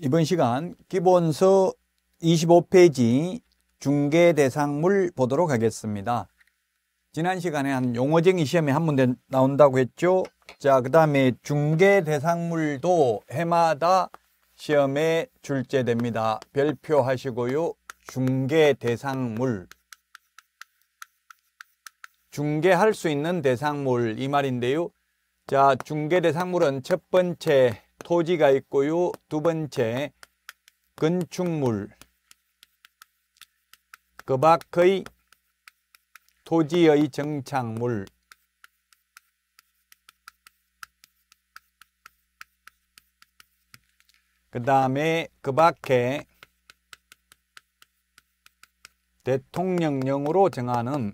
이번 시간 기본서 25페이지 중개 대상물 보도록 하겠습니다. 지난 시간에 한 용어쟁이 시험에 한 문제 나온다고 했죠. 자, 그 다음에 중개 대상물도 해마다 시험에 출제됩니다. 별표하시고요. 중개 대상물. 중개할 수 있는 대상물 이 말인데요. 자, 중개 대상물은 첫 번째 토지가 있고요. 두 번째 건축물 그 밖의 토지의 정착물 그 다음에 그 밖에 대통령령으로 정하는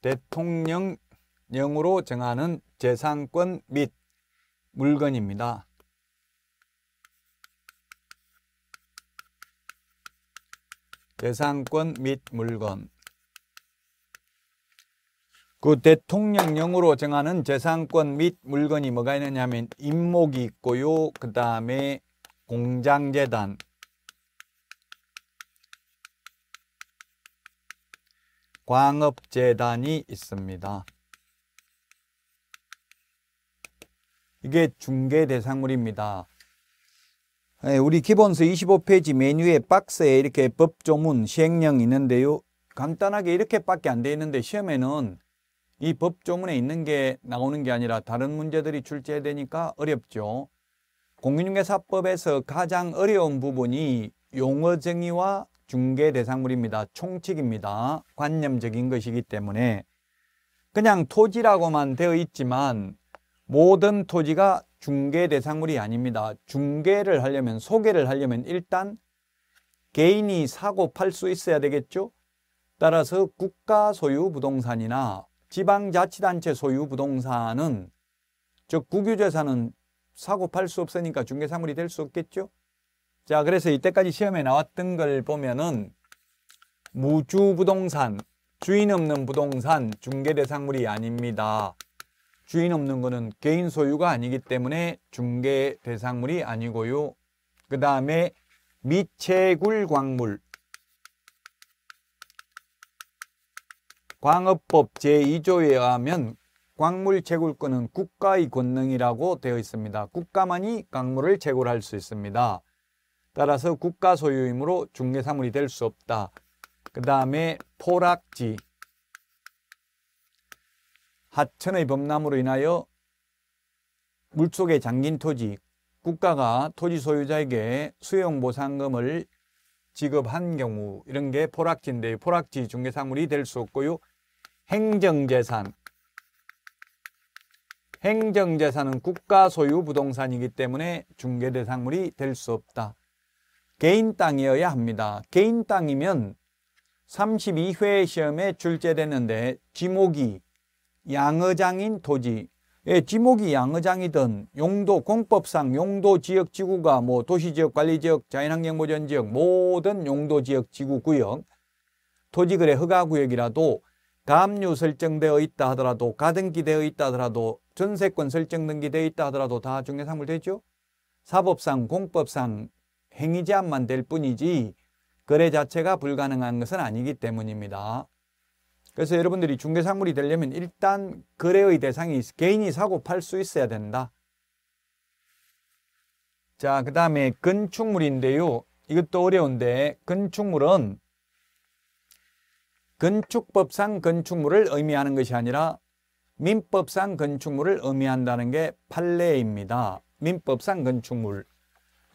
대통령 영으로 정하는 재산권 및 물건입니다. 재산권 및 물건 그 대통령령으로 정하는 재산권 및 물건이 뭐가 있느냐면 임목이 있고요. 그 다음에 공장재단 광업재단이 있습니다. 이게 중개 대상물입니다. 예, 우리 기본서 25페이지 메뉴에 박스에 이렇게 법조문, 시행령 있는데요. 간단하게 이렇게밖에 안 돼 있는데 시험에는 이 법조문에 있는 게 나오는 게 아니라 다른 문제들이 출제되니까 어렵죠. 공인중개사법에서 가장 어려운 부분이 용어 정의와 중개 대상물입니다. 총칙입니다. 관념적인 것이기 때문에 그냥 토지라고만 되어 있지만 모든 토지가 중개 대상물이 아닙니다. 중개를 하려면 소개를 하려면 일단 개인이 사고 팔 수 있어야 되겠죠. 따라서 국가 소유 부동산이나 지방자치단체 소유 부동산은 즉 국유재산은 사고 팔 수 없으니까 중개상물이 될 수 없겠죠. 자 그래서 이때까지 시험에 나왔던 걸 보면은 무주부동산, 주인 없는 부동산 중개대상물이 아닙니다. 주인 없는 것은 개인 소유가 아니기 때문에 중개 대상물이 아니고요. 그 다음에 미채굴 광물 광업법 제2조에 의하면 광물 채굴권은 국가의 권능이라고 되어 있습니다. 국가만이 광물을 채굴할 수 있습니다. 따라서 국가 소유이므로 중개사물이 될 수 없다. 그 다음에 포락지 하천의 범람으로 인하여 물속에 잠긴 토지, 국가가 토지 소유자에게 수용보상금을 지급한 경우 이런 게 포락지인데 포락지 중개사물이 될 수 없고요. 행정재산 행정재산은 국가 소유 부동산이기 때문에 중개대상물이 될 수 없다. 개인 땅이어야 합니다. 개인 땅이면 32회 시험에 출제되는데 지목이 양어장인 토지의 예, 지목이 양어장이든 용도 공법상 용도 지역 지구가 뭐 도시 지역 관리 지역 자연환경 보전 지역 모든 용도 지역 지구 구역 토지거래 허가 구역이라도 감압류 설정되어 있다 하더라도 가등기되어 있다 하더라도 전세권 설정 등기되어 있다 하더라도 다 중개상물 되죠. 사법상 공법상 행위제한만 될 뿐이지 거래 자체가 불가능한 것은 아니기 때문입니다. 그래서 여러분들이 중개상물이 되려면 일단 거래의 대상이 개인이 사고 팔 수 있어야 된다. 자, 그 다음에 건축물인데요. 이것도 어려운데 건축물은 건축법상 건축물을 의미하는 것이 아니라 민법상 건축물을 의미한다는 게 판례입니다. 민법상 건축물.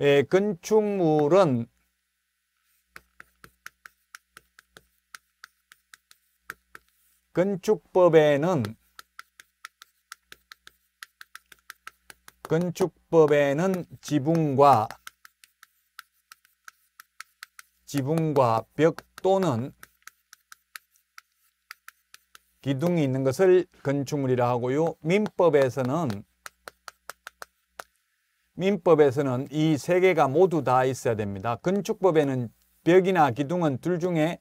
예, 건축물은 건축법에는 건축법에는 지붕과 지붕과 벽 또는 기둥이 있는 것을 건축물이라 하고요. 민법에서는 민법에서는 이 세 개가 모두 다 있어야 됩니다. 건축법에는 벽이나 기둥은 둘 중에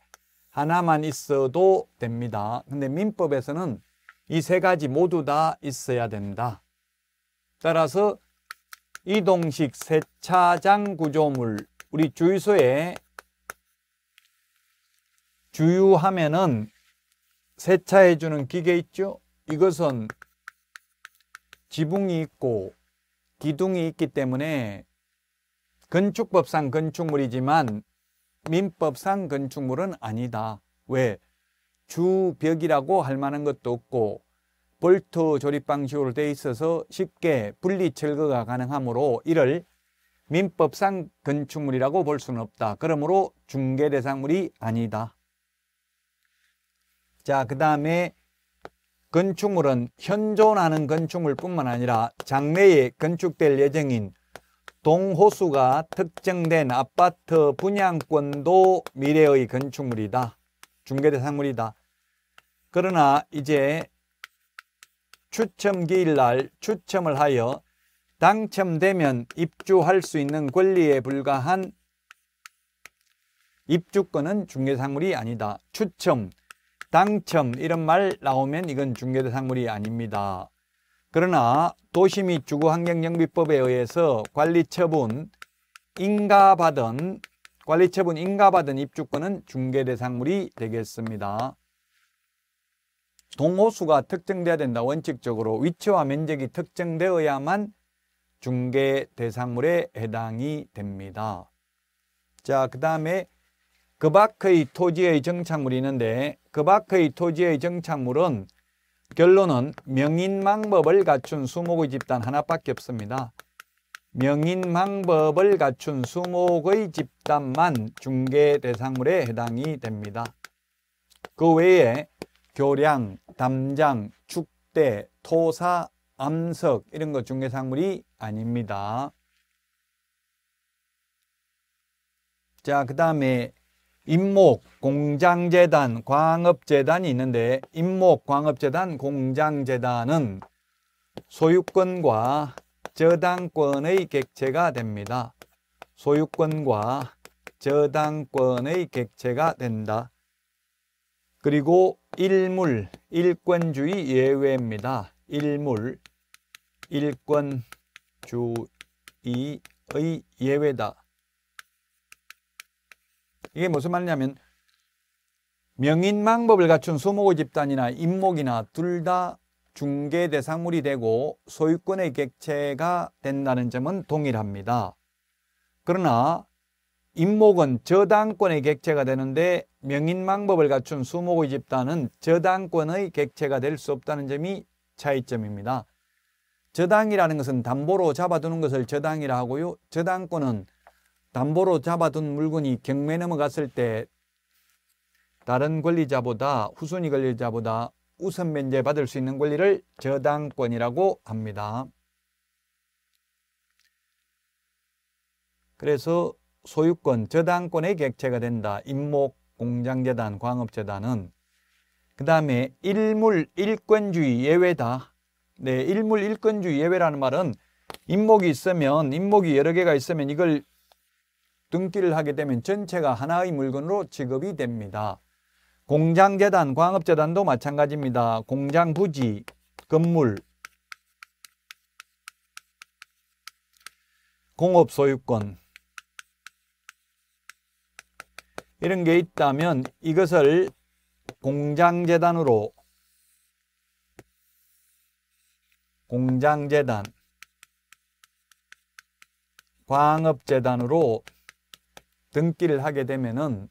하나만 있어도 됩니다. 근데 민법에서는 이 세 가지 모두 다 있어야 된다. 따라서 이동식 세차장 구조물 우리 주유소에 주유하면은 세차해주는 기계 있죠? 이것은 지붕이 있고 기둥이 있기 때문에 건축법상 건축물이지만 민법상 건축물은 아니다. 왜? 주벽이라고 할 만한 것도 없고 볼트 조립 방식으로 되어 있어서 쉽게 분리 철거가 가능하므로 이를 민법상 건축물이라고 볼 수는 없다. 그러므로 중개 대상물이 아니다. 자, 그 다음에 건축물은 현존하는 건축물뿐만 아니라 장래에 건축될 예정인 동호수가 특정된 아파트 분양권도 미래의 건축물이다. 중개대상물이다. 그러나 이제 추첨기일 날 추첨을 하여 당첨되면 입주할 수 있는 권리에 불과한 입주권은 중개상물이 아니다. 추첨, 당첨 이런 말 나오면 이건 중개대상물이 아닙니다. 그러나 도시및 주거환경정비법에 의해서 관리처분 인가받은 관리처분 인가받은 입주권은 중개 대상물이 되겠습니다. 동호수가 특정돼야 된다. 원칙적으로 위치와 면적이 특정되어야만 중개 대상물에 해당이 됩니다. 자, 그 다음에 그 밖의 토지의 정착물이 있는데 그 밖의 토지의 정착물은 결론은 명인망법을 갖춘 수목의 집단 하나밖에 없습니다. 명인망법을 갖춘 수목의 집단만 중개 대상물에 해당이 됩니다. 그 외에 교량, 담장, 축대, 토사, 암석 이런 것 중개상물이 아닙니다. 자, 그 다음에 임목, 공장재단, 광업재단이 있는데 임목, 광업재단, 공장재단은 소유권과 저당권의 객체가 됩니다. 소유권과 저당권의 객체가 된다. 그리고 일물, 일권주의 예외입니다. 일물, 일권주의의 예외다. 이게 무슨 말이냐면 명인망법을 갖춘 수목의 집단이나 임목이나 둘 다 중개 대상물이 되고 소유권의 객체가 된다는 점은 동일합니다. 그러나 임목은 저당권의 객체가 되는데 명인망법을 갖춘 수목의 집단은 저당권의 객체가 될 수 없다는 점이 차이점입니다. 저당이라는 것은 담보로 잡아두는 것을 저당이라 하고요. 저당권은 담보로 잡아둔 물건이 경매 넘어갔을 때 다른 권리자보다 후순위 권리자보다 우선 면제받을 수 있는 권리를 저당권이라고 합니다. 그래서 소유권, 저당권의 객체가 된다. 임목, 공장재단, 광업재단은 그 다음에 일물, 일권주의 예외다. 네, 일물, 일권주의 예외라는 말은 임목이 있으면, 임목이 여러 개가 있으면 이걸 등기를 하게 되면 전체가 하나의 물건으로 지급이 됩니다. 공장재단, 광업재단도 마찬가지입니다. 공장 부지, 건물, 공업 소유권 이런 게 있다면 이것을 공장재단으로 공장재단 광업재단으로 등기를 하게 되면은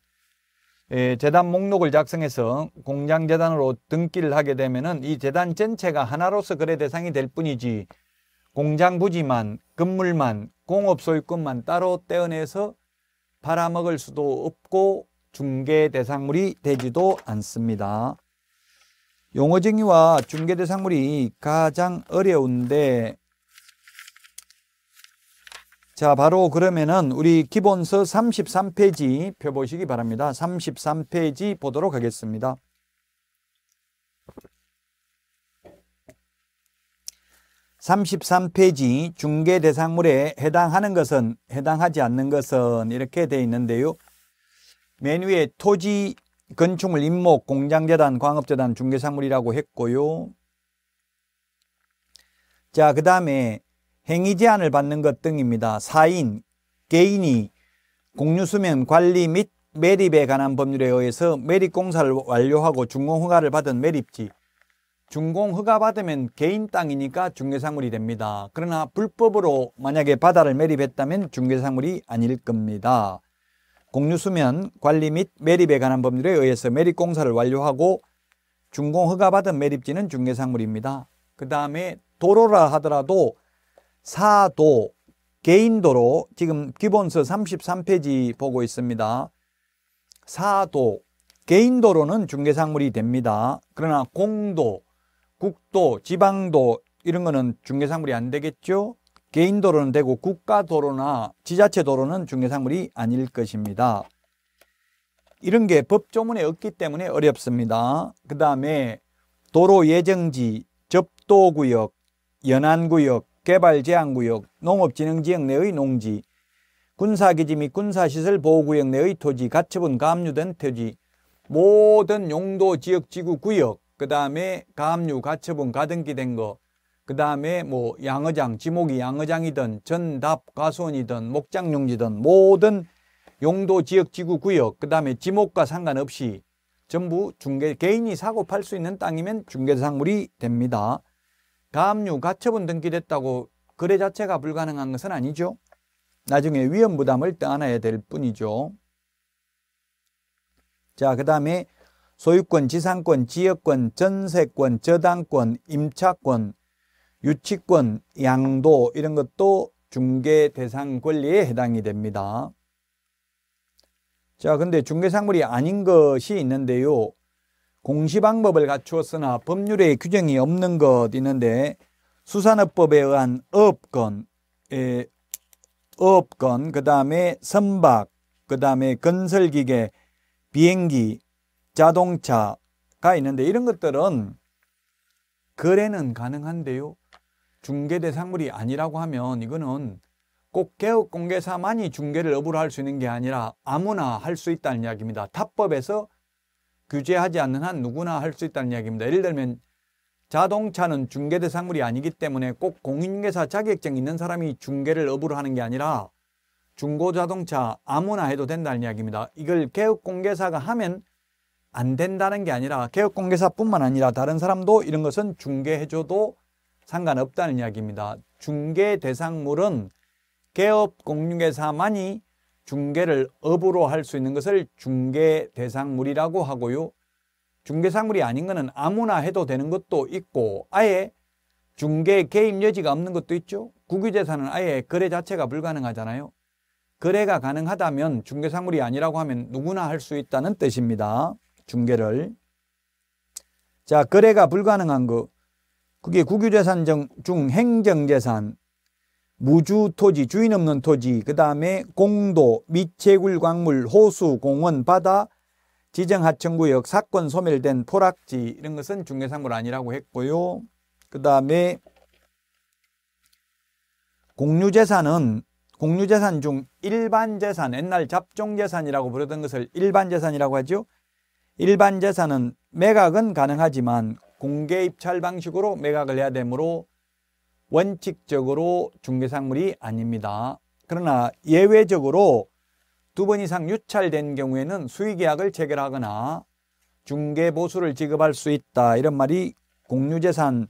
예, 재단 목록을 작성해서 공장재단으로 등기를 하게 되면은 이 재단 전체가 하나로서 거래 대상이 될 뿐이지 공장 부지만 건물만 공업 소유권만 따로 떼어내서 팔아먹을 수도 없고 중개 대상물이 되지도 않습니다. 용어정의와 중개 대상물이 가장 어려운데 자, 바로 그러면은 우리 기본서 33페이지 펴보시기 바랍니다. 33페이지 보도록 하겠습니다. 3 3 페이지 중개 대상물에 해당하는 것은 해당하지 않는 것은 이렇게 되어 있는데요. 맨 위에 토지 건축물 임목 공장재단 광업재단 중개상물이라고 했고요. 자, 그다음에 행위 제한을 받는 것 등입니다. 4인 개인이 공유수면 관리 및 매립에 관한 법률에 의해서 매립공사를 완료하고 준공허가를 받은 매립지 준공허가 받으면 개인 땅이니까 중개상물이 됩니다. 그러나 불법으로 만약에 바다를 매립했다면 중개상물이 아닐 겁니다. 공유수면 관리 및 매립에 관한 법률에 의해서 매립공사를 완료하고 준공허가 받은 매립지는 중개상물입니다. 그 다음에 도로라 하더라도 사도 개인도로 지금 기본서 33페이지 보고 있습니다. 사도 개인도로는 중개상물이 됩니다. 그러나 공도, 국도, 지방도 이런 거는 중개상물이 안 되겠죠. 개인도로는 되고 국가도로나 지자체도로는 중개상물이 아닐 것입니다. 이런 게 법조문에 없기 때문에 어렵습니다. 그 다음에 도로 예정지, 접도구역, 연안구역, 개발제한구역, 농업진흥지역 내의 농지, 군사기지 및 군사시설 보호구역 내의 토지, 가처분 감압류된 토지, 모든 용도 지역 지구 구역, 그 다음에 감압류 가처분 가등기된 거, 그 다음에 뭐 양어장, 지목이 양어장이든 전답 과수원이든 목장용지든 모든 용도 지역 지구 구역, 그 다음에 지목과 상관없이 전부 중개 개인이 사고 팔 수 있는 땅이면 중개상물이 됩니다. 가압류, 가처분 등기됐다고 거래 자체가 불가능한 것은 아니죠. 나중에 위험 부담을 떠안아야 될 뿐이죠. 자, 그 다음에 소유권, 지상권, 지역권, 전세권, 저당권, 임차권, 유치권, 양도 이런 것도 중개 대상 권리에 해당이 됩니다. 자, 근데 중개상물이 아닌 것이 있는데요. 공시 방법을 갖추었으나 법률에 규정이 없는 것 있는데 수산업법에 의한 업건, 에, 업건, 그 다음에 선박, 그 다음에 건설기계, 비행기, 자동차가 있는데 이런 것들은 거래는 가능한데요. 중개대 상물이 아니라고 하면 이거는 꼭 개업 공개사만이 중개를 업으로 할 수 있는 게 아니라 아무나 할 수 있다는 이야기입니다. 타법에서 규제하지 않는 한 누구나 할 수 있다는 이야기입니다. 예를 들면 자동차는 중개 대상물이 아니기 때문에 꼭 공인중개사 자격증 있는 사람이 중개를 업으로 하는 게 아니라 중고자동차 아무나 해도 된다는 이야기입니다. 이걸 개업공개사가 하면 안 된다는 게 아니라 개업공개사뿐만 아니라 다른 사람도 이런 것은 중개해줘도 상관없다는 이야기입니다. 중개 대상물은 개업공인중개사만이 중개를 업으로 할 수 있는 것을 중개 대상물이라고 하고요. 중개상물이 아닌 것은 아무나 해도 되는 것도 있고 아예 중개 개입 여지가 없는 것도 있죠. 국유재산은 아예 거래 자체가 불가능하잖아요. 거래가 가능하다면 중개상물이 아니라고 하면 누구나 할 수 있다는 뜻입니다. 중개를. 자, 거래가 불가능한 거. 그게 국유재산 중 행정재산, 무주 토지, 주인 없는 토지, 그 다음에 공도, 미체굴 광물, 호수, 공원, 바다, 지정하천구역, 사건 소멸된 포락지 이런 것은 중개상물 아니라고 했고요. 그 다음에 공유재산은 공유재산 중 일반재산, 옛날 잡종재산이라고 부르던 것을 일반재산이라고 하죠. 일반재산은 매각은 가능하지만 공개입찰 방식으로 매각을 해야 되므로 원칙적으로 중개상물이 아닙니다. 그러나 예외적으로 두 번 이상 유찰된 경우에는 수의계약을 체결하거나 중개보수를 지급할 수 있다. 이런 말이 공유재산법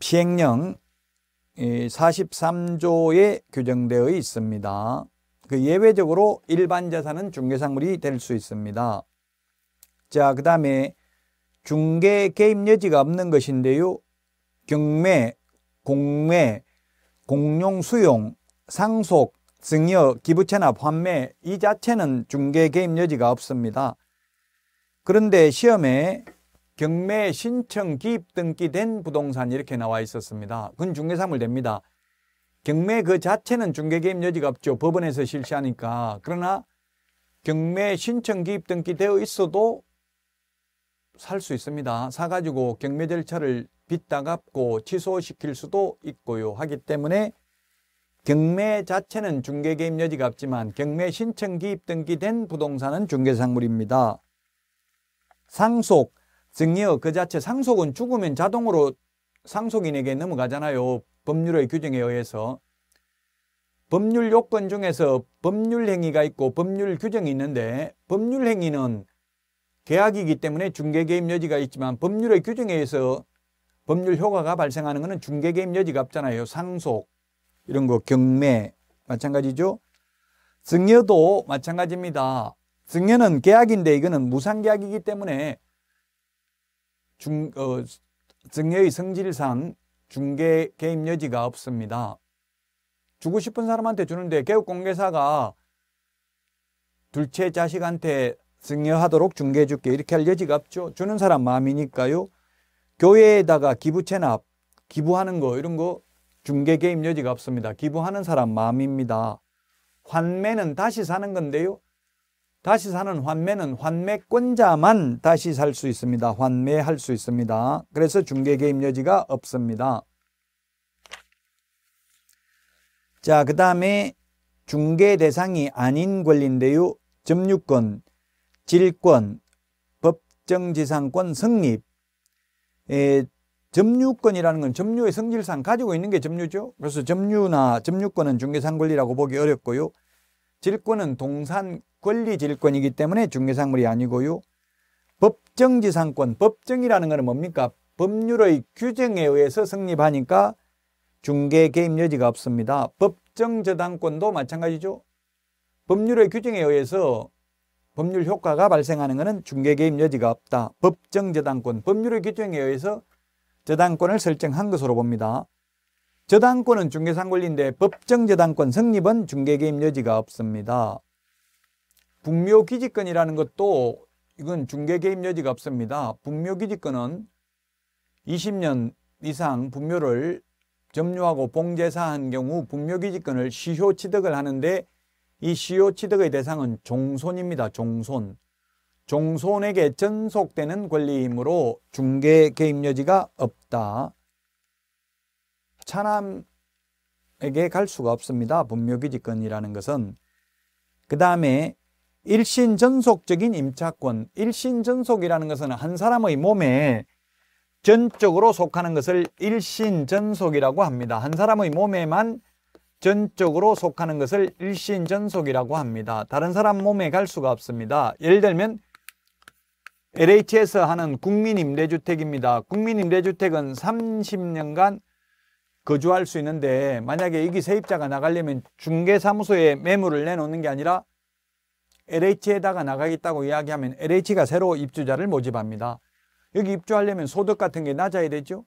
시행령 43조에 규정되어 있습니다. 그 예외적으로 일반 재산은 중개상물이 될 수 있습니다. 자, 그 다음에 중개 개입 여지가 없는 것인데요. 경매, 공매, 공용 수용, 상속, 증여, 기부채납, 환매 이 자체는 중개 개입 여지가 없습니다. 그런데 시험에 경매 신청 기입 등기된 부동산 이렇게 나와 있었습니다. 그건 중개사물 됩니다. 경매 그 자체는 중개 개입 여지가 없죠. 법원에서 실시하니까. 그러나 경매 신청 기입 등기되어 있어도 살 수 있습니다. 사가지고 경매 절차를 빚다 갚고 취소시킬 수도 있고요. 하기 때문에 경매 자체는 중개 개입 여지가 없지만 경매 신청 기입 등기된 부동산은 중개상물입니다. 상속, 증여 그 자체 상속은 죽으면 자동으로 상속인에게 넘어가잖아요. 법률의 규정에 의해서. 법률 요건 중에서 법률 행위가 있고 법률 규정이 있는데 법률 행위는 계약이기 때문에 중개 개입 여지가 있지만 법률의 규정에 의해서 법률 효과가 발생하는 것은 중개 개입 여지가 없잖아요. 상속 이런 거 경매 마찬가지죠. 증여도 마찬가지입니다. 증여는 계약인데 이거는 무상 계약이기 때문에 중, 어, 증여의 성질상 중개 개입 여지가 없습니다. 주고 싶은 사람한테 주는데 개업 공개사가 둘째 자식한테 증여하도록 중개해줄게 이렇게 할 여지가 없죠. 주는 사람 마음이니까요. 교회에다가 기부체납 기부하는 거 이런 거 중개 개입 여지가 없습니다. 기부하는 사람 마음입니다. 환매는 다시 사는 건데요. 다시 사는 환매는 환매권자만 다시 살 수 있습니다. 환매할 수 있습니다. 그래서 중개 개입 여지가 없습니다. 자, 그 다음에 중개 대상이 아닌 권리인데요. 점유권, 질권, 법정지상권 성립, 에, 점유권이라는 건 점유의 성질상 가지고 있는 게 점유죠. 그래서 점유나 점유권은 중개상 권리라고 보기 어렵고요. 질권은 동산 권리 질권이기 때문에 중개상물이 아니고요. 법정지상권, 법정이라는 것은 뭡니까? 법률의 규정에 의해서 성립하니까 중개 개입 여지가 없습니다. 법정저당권도 마찬가지죠. 법률의 규정에 의해서 법률 효과가 발생하는 것은 중개 개입 여지가 없다. 법정 저당권, 법률의 규정에 의해서 저당권을 설정한 것으로 봅니다. 저당권은 중개상 권리인데 법정 저당권 성립은 중개 개입 여지가 없습니다. 분묘 기지권이라는 것도 이건 중개 개입 여지가 없습니다. 분묘 기지권은 20년 이상 분묘를 점유하고 봉제사한 경우 분묘 기지권을 시효 취득을 하는데 이 시효 취득의 대상은 종손입니다. 종손. 종손에게 전속되는 권리이므로 중개 개입 여지가 없다. 차남에게 갈 수가 없습니다. 분묘기지권이라는 것은. 그 다음에 일신 전속적인 임차권. 일신 전속이라는 것은 한 사람의 몸에 전적으로 속하는 것을 일신 전속이라고 합니다. 한 사람의 몸에만 전적으로 속하는 것을 일신전속이라고 합니다. 다른 사람 몸에 갈 수가 없습니다. 예를 들면 LH에서 하는 국민임대주택입니다. 국민임대주택은 30년간 거주할 수 있는데 만약에 여기 세입자가 나가려면 중개사무소에 매물을 내놓는 게 아니라 LH에다가 나가겠다고 이야기하면 LH가 새로 입주자를 모집합니다. 여기 입주하려면 소득 같은 게 낮아야 되죠.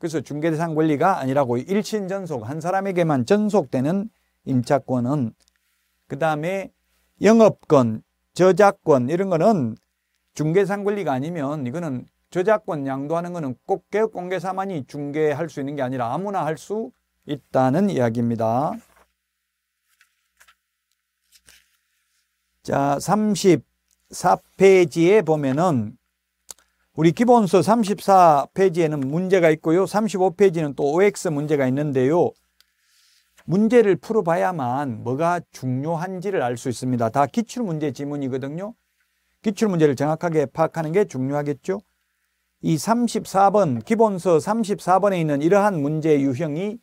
그래서 중개 대상 권리가 아니라고 일신 전속 한 사람에게만 전속되는 임차권은 그다음에 영업권, 저작권 이런 거는 중개상 권리가 아니면 이거는 저작권 양도하는 거는 꼭 개업 공개사만이 중개할 수 있는 게 아니라 아무나 할 수 있다는 이야기입니다. 자, 34페이지에 보면은 우리 기본서 34페이지에는 문제가 있고요. 35페이지는 또 OX 문제가 있는데요. 문제를 풀어봐야만 뭐가 중요한지를 알 수 있습니다. 다 기출문제 지문이거든요. 기출문제를 정확하게 파악하는 게 중요하겠죠. 이 34번, 기본서 34번에 있는 이러한 문제 유형이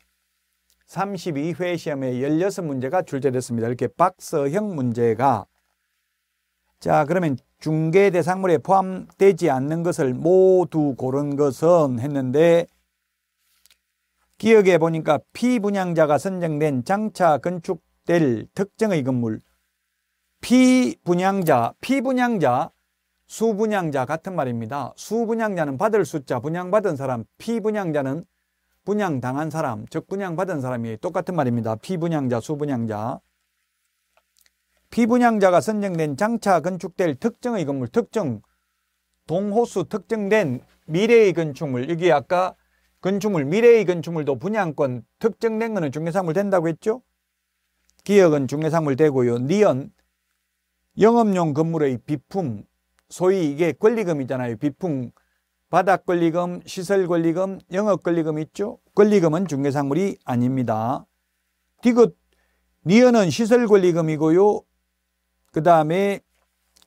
32회 시험에 16문제가 출제됐습니다. 이렇게 박서형 문제가 자, 그러면 중개 대상물에 포함되지 않는 것을 모두 고른 것은 했는데 기억해 보니까 피분양자가 선정된 장차 건축될 특정의 건물 피분양자, 피분양자, 수분양자 같은 말입니다. 수분양자는 받을 숫자, 분양받은 사람, 피분양자는 분양당한 사람, 즉 분양받은 사람이 똑같은 말입니다. 피분양자, 수분양자. 피분양자가 선정된 장차 건축될 특정의 건물, 특정 동호수 특정된 미래의 건축물, 여기 아까 건축물, 미래의 건축물도 분양권 특정된 거는 중개사물 된다고 했죠? 기억은 중개사물 되고요. 니은 영업용 건물의 비품, 소위 이게 권리금이잖아요. 비품, 바닥 권리금, 시설 권리금, 영업 권리금 있죠? 권리금은 중개상물이 아닙니다. 디귿, 니은은 시설 권리금이고요. 그 다음에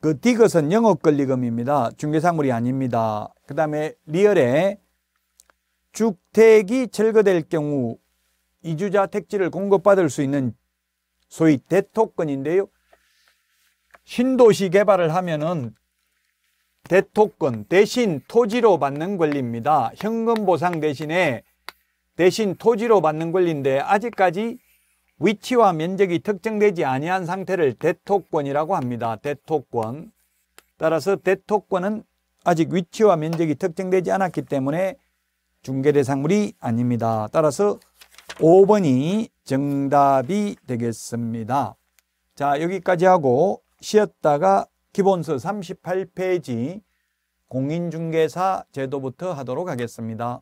그 디귿은 영업권리금입니다. 중개상물이 아닙니다. 그 다음에 리얼에 주택이 철거될 경우 이주자 택지를 공급받을 수 있는 소위 대토권인데요. 신도시 개발을 하면은 대토권 대신 토지로 받는 권리입니다. 현금 보상 대신에 대신 토지로 받는 권리인데 아직까지 위치와 면적이 특정되지 아니한 상태를 대토권이라고 합니다. 대토권. 따라서 대토권은 아직 위치와 면적이 특정되지 않았기 때문에 중개 대상물이 아닙니다. 따라서 5번이 정답이 되겠습니다. 자, 여기까지 하고 쉬었다가 기본서 38페이지 공인중개사 제도부터 하도록 하겠습니다.